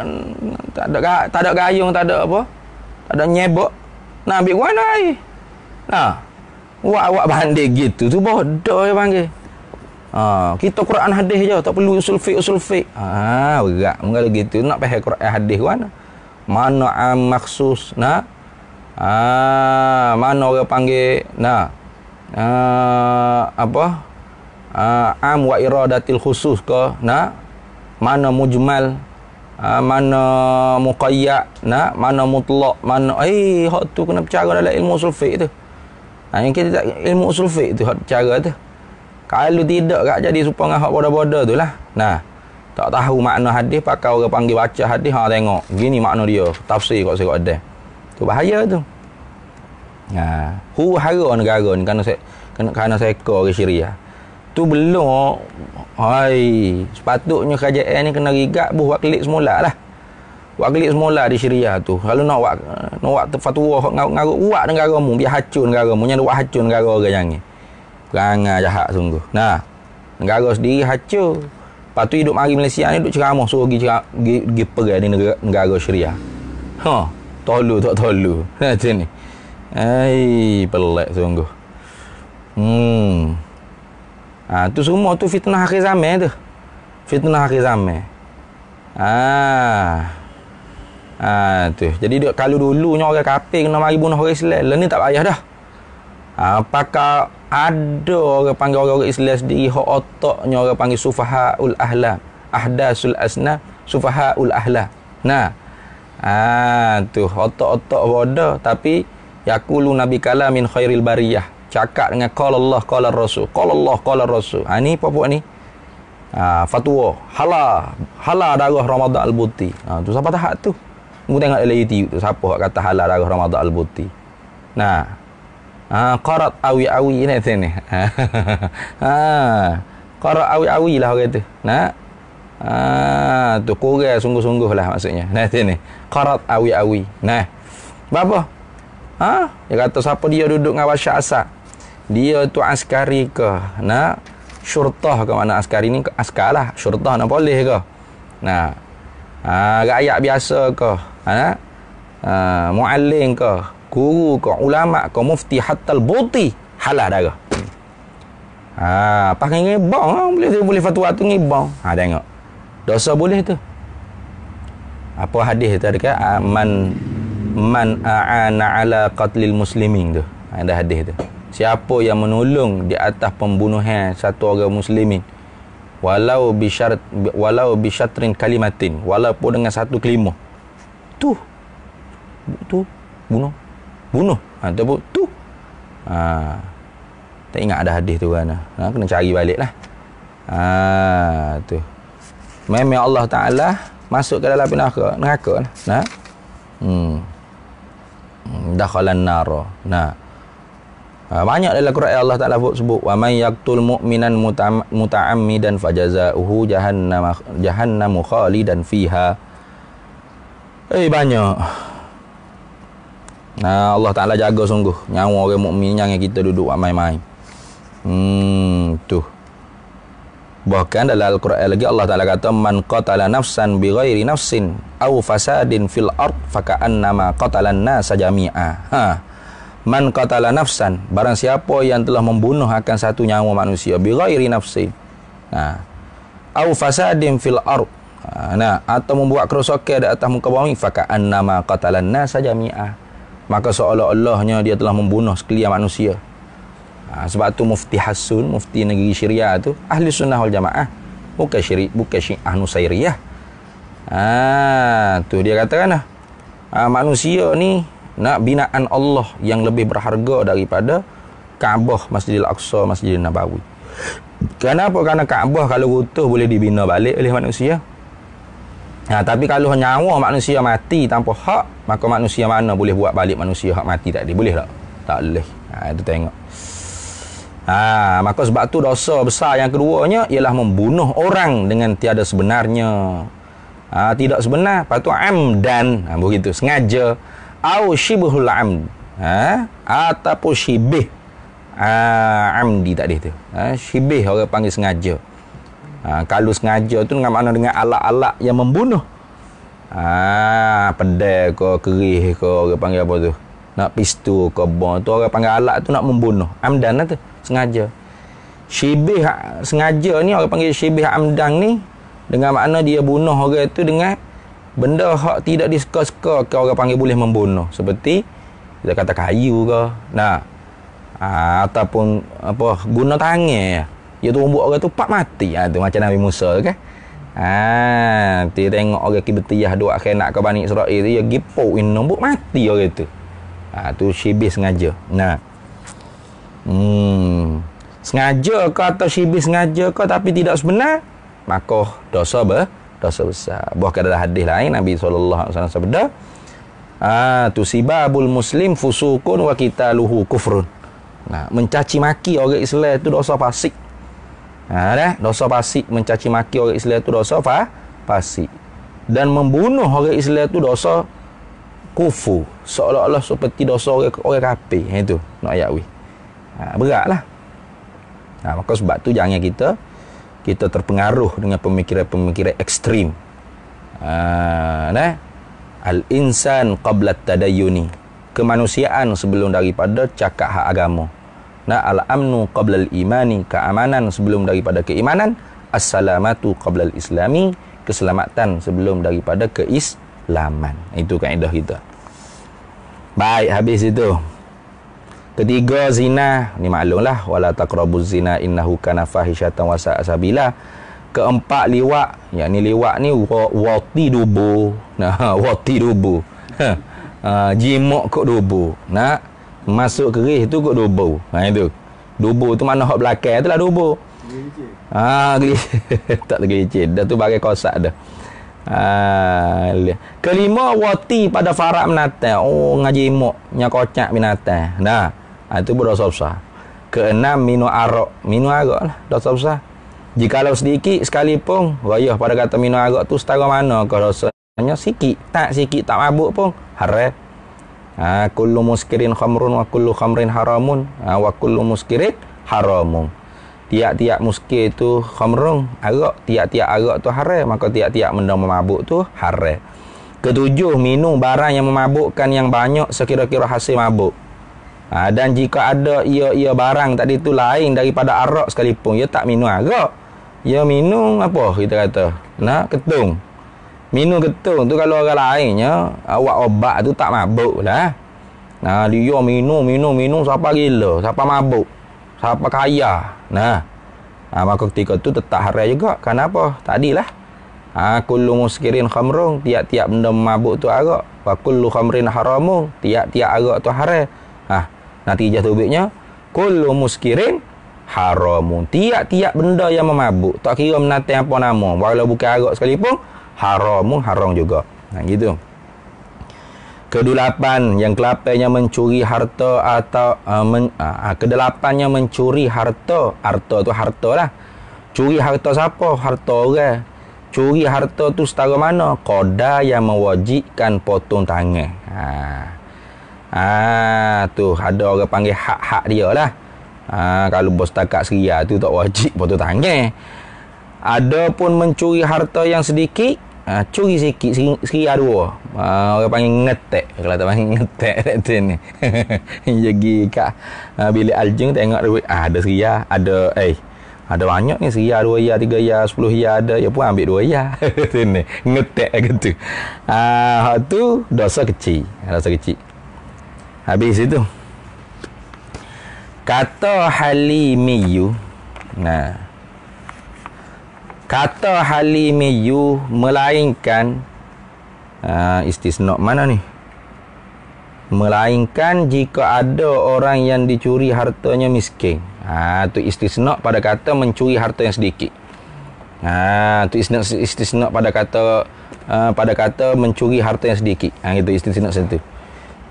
tak ada tak ada gayung tak ada apa? Tak ada nyebok. Nak ambil warna air. Nah. Wah, awak bandir gitu tu bodoh yang panggil. Ha, kita Quran hadis je, tak perlu usul fiqh usul fiqh. Ha, berat. Mengalah gitu nak pakai Quran hadis mana Mana am maksus nak? Ha, mana orang panggil nak? Ha, apa? Ha, am wa iradatil khusus ke nak? Mana mujmal? Ha, mana muqayyad nak? Mana mutlak? Mana eh hak tu kena bercakap dalam ilmu usul fiqh tu. Ha, yang kita tak ilmu usul fiqh tu hak cara tu. Kalau tidak gak jadi serupa dengan hak bodoh-bodoh tu lah. Nah. Tak tahu makna hadis pakai orang panggil baca hadis ha tengok. Gini makna dia. Tafsir kok saya kok ada. Tu bahaya tu. Ha, hu hara negara ni kerana saya kerana, kerana ke orang Syria. Tu belum hai sepatutnya kerajaan ni kena rigat buat klik semula lah. Wak gelik semula di Syria tu. Kalau nak wak nak wak fatwa ngaruk ngaru, wak negara mu biar hancur negara mu nyanda wak hancur negara orang yang ni. Perangai jahat sungguh. Nah. Negara sendiri hancur. Lepas tu hidup mari Malaysia ni duk ceramah suruh pergi ceramah pergi, pergi di negara, negara syariah. Ha, tolu tak tolu. [LAUGHS] Ha sini. Ai pelak sungguh. Hmm. Ha tu semua tu fitnah akhir zaman tu. Fitnah akhir zaman. Ah. Ha. Ha tu. Jadi dia kalau dulunya orang kafir kena mari bunuh orang Islam, lah ni tak payah dah. Ha, apakah ada orang panggil orang-orang Islam sendiri hak otaknya orang panggil sufahaul ahla, ahdasul asna, sufahaul ahla. Nah. Ha tu, otak-otak bodoh tapi yaqulu nabi kala min khairil bariyah. Cakap dengan qala call Allah qala rasul. Qala Allah qala rasul. Ha ni apa buat ni? Ha, fatwa halal halal darah Ramadan al-Buti. Ha, tu siapa tahap tu? Mu tengok dalam YouTube tu siapa hak kata halal darah Ramadan Al-Buti. Nah. Ha qarat awi-awi ni sini. Ha. [LAUGHS] ha. Qarat awi-awi lah orang tu. Nah. Ha tu kurang sungguh-sungguh lah maksudnya. Nah sini. Qarat awi-awi. Nah. Bapa? Ha? Dia kata siapa dia duduk dengan wasya asak. Dia tu askari ke? Nah. Syurtah ke mana askari ni? Askarlah. Syurtah nak boleh ke? Nah. Ha, rakyat biasa ke? ha, ha mualling ke guru ke ulama ke mufti hatta boti buti halal darah ha pakai ngibang ha, boleh boleh fatwa tu ngibang ha tengok dosa boleh tu apa hadis tu ada kan man man aana ala qatlil muslimin tu ha, ada hadis tu siapa yang menolong di atas pembunuhan satu orang muslimin walau bisyart walau bisyatrin kalimatin walaupun dengan satu kelimah tu tu bunuh bunuh ha, tu pun tu ha, tak ingat ada hadis tu kan ha, kena cari balik lah ha, tu memang Allah Ta'ala masuk ke dalam neraka neraka lah ha? hmm. dakhalan nara nah Ha, banyak dalam Quran Allah Taala sebut wa may yaqtul mu'minan muta'ammidan fajaza'uhu jahannam jahannamu khalidan fiha Eh hey, banyak. Nah Allah Taala jaga sungguh nyawa orang mukmin jangan kita duduk main-main. Hmm tu. Bahkan dalam Al-Quran lagi Allah Taala kata man qatala nafsan bi ghairi nafsin aw fasadin fil ard fa ka'annama qatalan nasa jami'a. Ha. Man qatala nafsan barang siapa yang telah membunuh akan satu nyawa manusia bi ghairi nafsin. Ha. Aw fasadin fil ard Ah, nah atau membuat kerosakan di atas muka bumi fakan nama qatalan nas jami'ah maka seolah-olahnya dia telah membunuh sekalian manusia ha, sebab tu mufti hasun mufti negeri syria tu ahli sunnah wal jamaah bukan syirik bukan syiah nusairiyah ha, tu dia katakan lah ha, manusia ni nak binaan Allah yang lebih berharga daripada Kaabah Masjidil Aqsa Masjidil Nabawi Kenapa? Kerana Kaabah kalau runtuh boleh dibina balik oleh manusia. Ha, tapi kalau nyawa manusia mati tanpa hak, maka manusia mana boleh buat balik manusia hak mati tadi? Boleh tak? Tak boleh. Ha, itu tengok. Ha, maka sebab tu dosa besar yang keduanya ialah membunuh orang dengan tiada sebenarnya. Ha, tidak sebenar. Lepas tu amdan. Ha, begitu. Sengaja. Au shibuhul amd. Ha? Ataupun shibih. Ha, amdi tadi tu. Ha, shibih orang panggil Sengaja. Ha, kalau sengaja tu dengan mana dengan alat-alat yang membunuh. Ah, ha, pendek ke kerih ke orang panggil apa tu? Nak pistol ke bom tu orang panggil alat tu nak membunuh. Amdan lah tu sengaja. Syibih ha, sengaja ni orang panggil syibih amdan ni dengan mana dia bunuh orang tu dengan benda hak tidak disuka-suka ke orang panggil boleh membunuh seperti kita kata kayu ke nah ha, ataupun apa guna tangan ya dia terumbuk orang tu pak mati ha, tu macam Nabi Musa tu kan ha, nanti tengok orang kibetiyah dua akhir nak ke Bani Israel dia gipuk ini terumbuk mati orang tu ha, tu sibis sengaja nah hmm sengaja ke atau sibis sengaja ke tapi tidak sebenar maka dosa ber dosa besar buah kata hadis lain Nabi SAW sabda Ah, ha, tu sibabul muslim fusukun wa kita luhu kufrun. Nah, mencaci maki orang Islam itu dosa fasik. Ha dah, dosa fasik mencaci maki orang Islam tu dosa fa fasik. Dan membunuh orang Islam tu dosa kufu. Seolah-olah seperti dosa orang orang kafir. Ha itu nak ayat we. Ha beratlah. Ha maka sebab tu jangan kita kita terpengaruh dengan pemikiran-pemikiran ekstrim. Ha nah. Al insan qabla tadayuni Kemanusiaan sebelum daripada cakap hak agama. Nah, al-amnu qabla al-imani, keamanan sebelum daripada keimanan. As-salamatu qabla al-islami, keselamatan sebelum daripada keislaman. Itu kaedah kita. Baik, habis itu. Ketiga, zina. ni maklumlah. Wala taqrabu zina innahu kana fahishatan wa sa'asabila. Keempat, liwak. Yang ni liwak ni, wati dubu. Nah, [LAUGHS] wati dubu. Ha. Uh, kok dubu. Nah, Masuk kerih tu kot dobo. Ha itu. Dobo tu mana hak belakang tu lah dobo. Ha [LAUGHS] gelicin. tak tergelicin. Dah tu bagai kosak dah. Ha, kelima wati pada farak menatang. Oh ngaji mok nya kocak binatang. Nah. Ha itu berdosa besar. Keenam minum arak. Minum arak lah. Dosa Jika Jikalau sedikit sekalipun. Rayah pada kata minum arak tu setara mana. Kalau rasanya sikit. Tak sikit. Tak mabuk pun. Harap ha, kullu muskirin khamrun wa kullu khamrin haramun ha, wa kullu muskirin haramun tiap-tiap muskir tu khamrun arak tiap-tiap arak tu haram maka tiap-tiap benda memabuk tu haram ketujuh minum barang yang memabukkan yang banyak sekira-kira hasil mabuk ha, dan jika ada ia-ia barang tadi tu lain daripada arak sekalipun ia tak minum arak ia minum apa kita kata nak ketung Minum ketul tu kalau orang lainnya awak obat tu tak mabuk lah. Nah, dia minum, minum, minum siapa gila, siapa mabuk, siapa kaya. Nah. Ha, maka ketika tu tetap hara juga. Kenapa? Tadi lah. Aku ah, lu muskirin khamrun, tiap-tiap benda mabuk tu arak. Wa lu khamrin haramu, tiap-tiap arak tu hara. Nah, nanti jatuh tubiknya lu muskirin haramu. Tiap-tiap benda yang memabuk, tak kira menatang apa nama, walau bukan arak sekalipun, pun haram pun haram juga. Ha gitu. Kedelapan yang kelapanya mencuri harta atau uh, men, uh, uh, kedelapannya mencuri harta. Harta tu harta lah. Curi harta siapa? Harta orang. Curi harta tu setara mana? Koda yang mewajibkan potong tangan. Ha. Ha tu ada orang panggil hak-hak dia lah. Ha kalau bos takak seria tu tak wajib potong tangan ada pun mencuri harta yang sedikit ha, curi sikit sikit aduh, ha, orang panggil ngetek kalau tak panggil [LAUGHS] ngetek tu ni jadi [LAUGHS] kak ha, bila aljing tengok duit ha, ada seria ada eh ada banyak ni seria dua ya tiga ya sepuluh ya ada ya pun ambil dua ya lah. [LAUGHS] tu ni ngetek gitu ha, tu dosa kecil dosa kecil habis itu kata halimiyu nah kata halimi yu melainkan uh, istisna mana ni melainkan jika ada orang yang dicuri hartanya miskin ha tu istisna pada kata mencuri harta yang sedikit ha tu istisna pada kata uh, pada kata mencuri harta yang sedikit ha itu istisna satu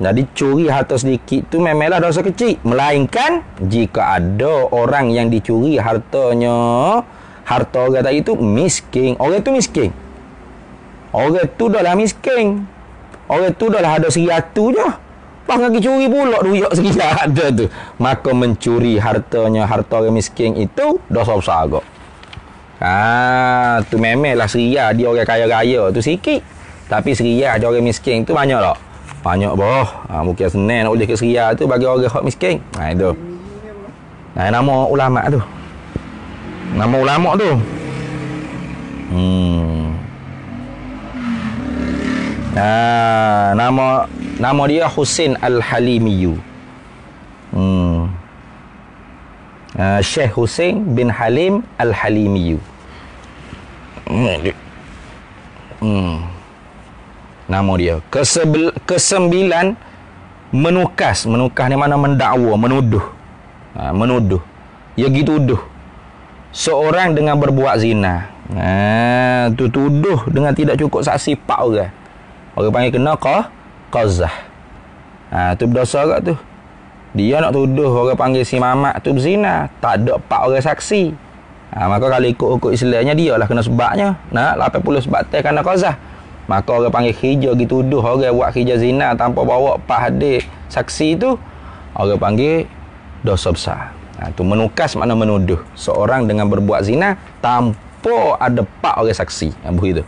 jadi curi harta sedikit tu memanglah dosa kecil melainkan jika ada orang yang dicuri hartanya harta orang tadi tu miskin orang tu miskin orang tu dah lah miskin orang tu dah lah ada seriatu je Pas lagi curi pula duit sekitar ada tu. Maka mencuri hartanya, harta orang miskin itu dosa besar agak. Ah, tu memanglah seria dia orang kaya raya tu sikit. Tapi seria ada orang miskin tu banyak tak? Banyak boh. Ah, mungkin senang nak ke seria tu bagi orang hak miskin. Ha nah, itu. Nah, ha, nama ulama tu. Nama ulama tu. Hmm. Ah, nama nama dia Husin Al-Halimiyu. Hmm. Ah, Syekh Husin bin Halim Al-Halimiyu. Hmm. hmm. Nama dia Kesebel, Kesembilan Menukas Menukas ni mana mendakwa Menuduh ha, Menuduh Ya gitu tuduh seorang dengan berbuat zina. Ha, tu tuduh dengan tidak cukup saksi pak orang. Orang panggil kena qa qazah. Ha, tu berdosa kat tu. Dia nak tuduh orang panggil si mamak tu berzina, tak ada pak orang saksi. Ha, maka kalau ikut hukum Islamnya dia lah kena sebabnya. Nak 80 sebab tak kena qazah. Maka orang panggil hijau gitu tuduh orang buat hijau zina tanpa bawa pak hadis saksi tu orang panggil dosa besar. Ha, tu menukas makna menuduh seorang dengan berbuat zina tanpa ada pak orang saksi. Ha, itu.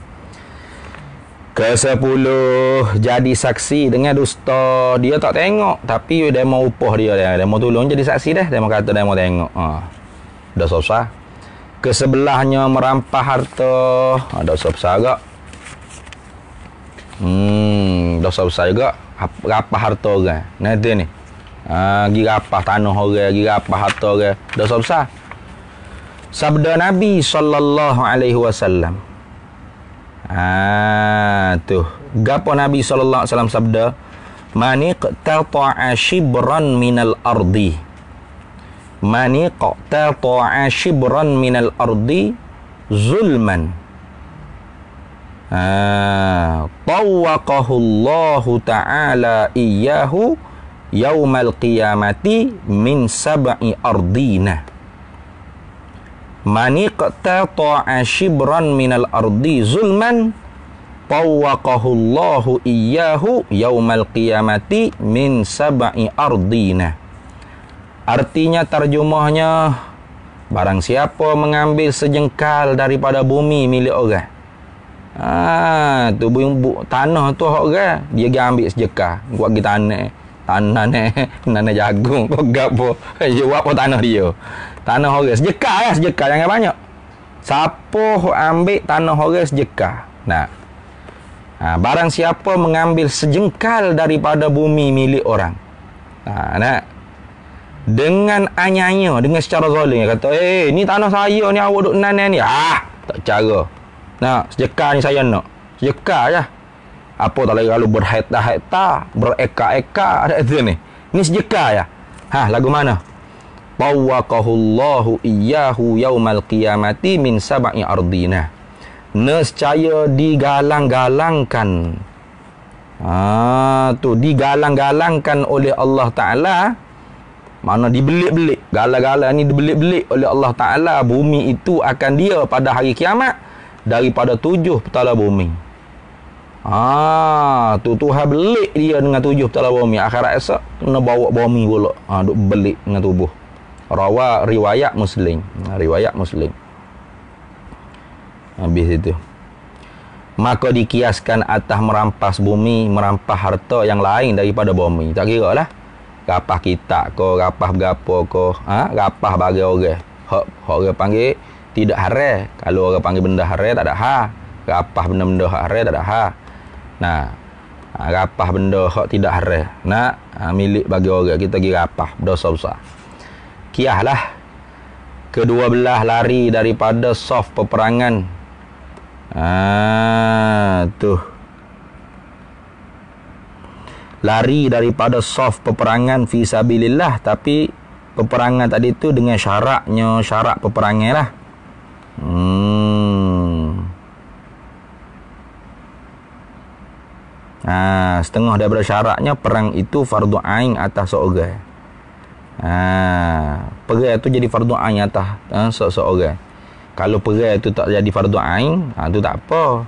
Kesepuluh jadi saksi dengan dusta. Dia tak tengok tapi dia mau upah dia dia, dia mau tolong jadi saksi dah. Dia mau kata dia mau tengok. Ha. Dah susah. Kesebelahnya merampah harta. Ha, dah susah besar agak. Hmm, dah susah besar juga. Apa, apa harta orang? Nanti ni pergi ha, uh, rapah tanah orang, pergi rapah harta orang. Dosa besar. Sabda Nabi sallallahu alaihi wasallam. Ah tu. Gapo Nabi sallallahu alaihi wasallam sabda? Maniq tata'a shibran minal ardi. Maniq tata'a shibran minal ardi zulman. Ah tawaqahu Allah taala iyyahu yaumal qiyamati min sab'i ardina mani qata'a ashibran minal ardi zulman tawaqahu Allahu iyyahu yaumal qiyamati min sab'i ardina artinya terjemahnya barang siapa mengambil sejengkal daripada bumi milik orang Ah, tu bu, tanah tu hok orang dia gi ambil sejengkal buat kita tanah tanah ni [LAUGHS] tanah jagung kau gapo jawab apa tanah dia tanah orang sejekah lah sejekah jangan banyak siapa ambil tanah orang sejekah nah ha, barang siapa mengambil sejengkal daripada bumi milik orang ha, nak dengan anyanya dengan secara zalim kata eh ni tanah saya ni awak duk nan ni ah tak cara nah sejekah ni saya nak sejekah je ya apa tak lagi kalau berhaita-haita, bereka-eka, ada itu ni. Ini sejika ya. Ha, lagu mana? Tawakahullahu iyahu yaumal qiyamati min sabai ardina. Nescaya digalang-galangkan. Ha, tu digalang-galangkan oleh Allah Ta'ala. Mana dibelik-belik. Gala-gala ni dibelik-belik oleh Allah Ta'ala. Bumi itu akan dia pada hari kiamat. Daripada tujuh petala bumi. Ah, tu tu belik dia dengan tujuh telah bumi. Akhirat esok kena bawa bumi pula. Ah, duk belik dengan tubuh. Rawa riwayat Muslim. Ah, riwayat Muslim. Habis itu. Maka dikiaskan atas merampas bumi, merampas harta yang lain daripada bumi. Tak kira lah. Rapah kita ko, rapah berapa ko. Ha? Ah, rapah bagi orang. Hak orang panggil tidak haram. Kalau orang panggil benda haram tak ada hak. Rapah benda-benda haram tak ada hak. Nah, ha, rapah benda hak tidak haram. Nak ha, milik bagi orang kita pergi rapah dosa besar. Kiahlah kedua belah lari daripada soft peperangan. Ah, ha, tu. Lari daripada soft peperangan fi sabilillah tapi peperangan tadi tu dengan syaratnya syarak peperangan lah. Hmm. Ha, setengah daripada syaratnya perang itu fardu ain atas seorang. Ah, ha, perang itu jadi fardu ain atas ha, seorang. Kalau perang itu tak jadi fardu ain, ha, itu tak apa.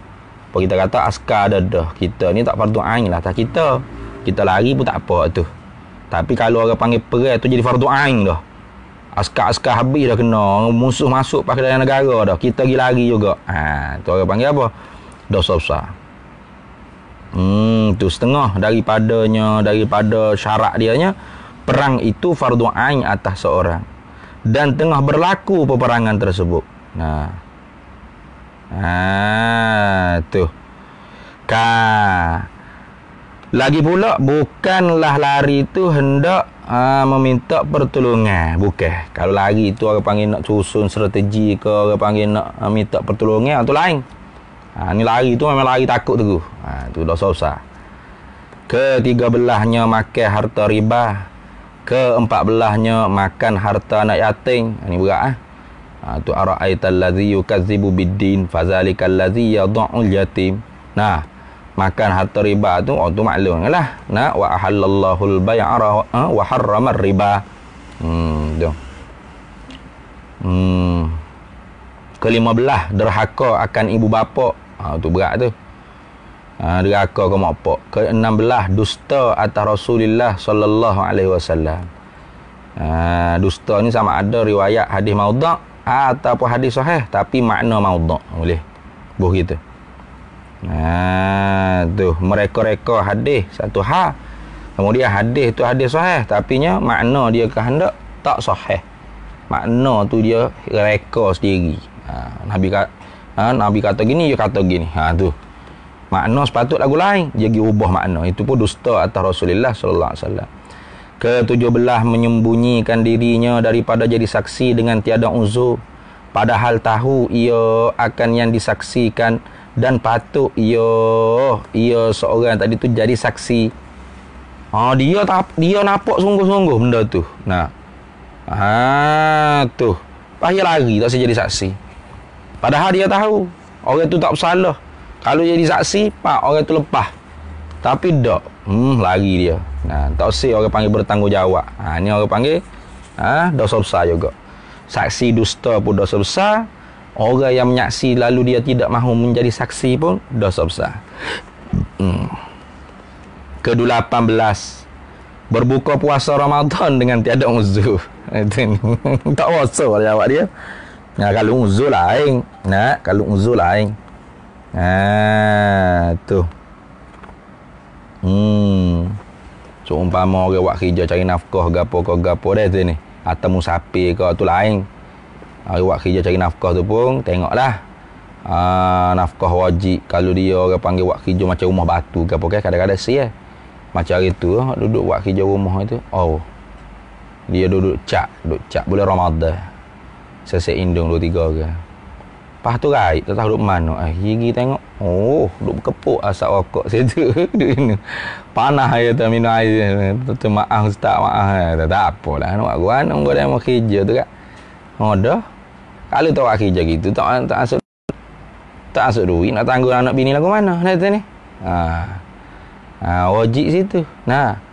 Apa kita kata askar dah dah. Kita ni tak fardu ain lah tak kita. Kita lari pun tak apa tu. Tapi kalau orang panggil perang itu jadi fardu ain dah. Askar-askar habis dah kena musuh masuk pakai dalam negara dah. Kita pergi lari juga. Ha, tu orang panggil apa? Dosa besar. Hmm, tu setengah daripadanya, daripada syarak dia nya perang itu fardu ain atas seorang dan tengah berlaku peperangan tersebut. Nah. Ah, tu. Ka. Lagi pula bukanlah lari tu hendak uh, meminta pertolongan, bukan. Kalau lari itu orang panggil nak susun strategi ke orang panggil nak uh, minta pertolongan atau lain. Ha, ni lari tu memang lari takut tu. Ha, tu dosa besar. Ketiga belahnya makan harta riba. Keempat belahnya makan harta anak yatim. Ha, ni berat ah. Ha? Ha, tu ara'aital ladzi yukazzibu biddin fazalikal ladzi yad'ul yatim. Nah, makan harta riba tu oh tu maklum lah nak wa halallahu al bai'a ha, wa harrama riba hmm tu hmm ke-15 derhaka akan ibu bapa Ha, tu berat tu. Ha, deraka ke apa? ke belah dusta atas Rasulullah sallallahu alaihi wasallam. Ha, dusta ni sama ada riwayat hadis maudhu' ataupun hadis sahih tapi makna maudhu' boleh. Boh gitu. Ha, tu mereka-reka hadis satu ha. Kemudian hadis tu hadis sahih tapi nya makna dia kehendak tak sahih. Makna tu dia reka sendiri. Ha, Nabi kata ha, Nabi kata gini dia kata gini ha tu makna sepatut lagu lain dia pergi ubah makna itu pun dusta atas Rasulullah sallallahu alaihi wasallam ke tujuh belah menyembunyikan dirinya daripada jadi saksi dengan tiada uzur padahal tahu ia akan yang disaksikan dan patut ia ia seorang tadi tu jadi saksi ha, dia tak dia nampak sungguh-sungguh benda tu nah ha tu payah lari tak saya jadi saksi Padahal dia tahu Orang tu tak bersalah Kalau jadi saksi Pak orang tu lepas Tapi tak Hmm lari dia Nah, tak usah orang panggil bertanggungjawab ha, Ini orang panggil ha, Dosa besar juga Saksi dusta pun dosa besar Orang yang menyaksi lalu dia tidak mahu menjadi saksi pun dosa besar hmm. Kedua 18 Berbuka puasa Ramadan dengan tiada uzur [LAUGHS] Tak puasa lah jawab dia Nah, kalau uzur lain. Nah, kalau uzur lain. Ah, tu. Hmm. So, umpama ke buat kerja cari nafkah ke apa ke apa dah sini. Atau musapi ke tu lain. Lah, orang buat kerja cari nafkah tu pun tengoklah. Ah, nafkah wajib kalau dia orang panggil buat kerja macam rumah batu ke apa ke kan? kadang-kadang si eh. Macam hari tu eh, duduk buat kerja rumah itu. Oh. Dia duduk cak, duduk cak bulan Ramadan. Saya indung dua tiga ke. Lepas tu raib tak tahu duduk mana. Ah, gigi tengok. Oh, duduk berkepuk asap rokok [LAUGHS] situ. duduk ini. Panah ya tu minum air. Tu maaf eh, tak maaf. Tak, apa lah. Nak gua anung gua demo kerja tu Oh dah. Kalau tak kerja gitu tak tak asal tak asal duit nak tanggung anak bini lagu mana? Nak tanya ni. Ha. Ha, wajib situ. Nah.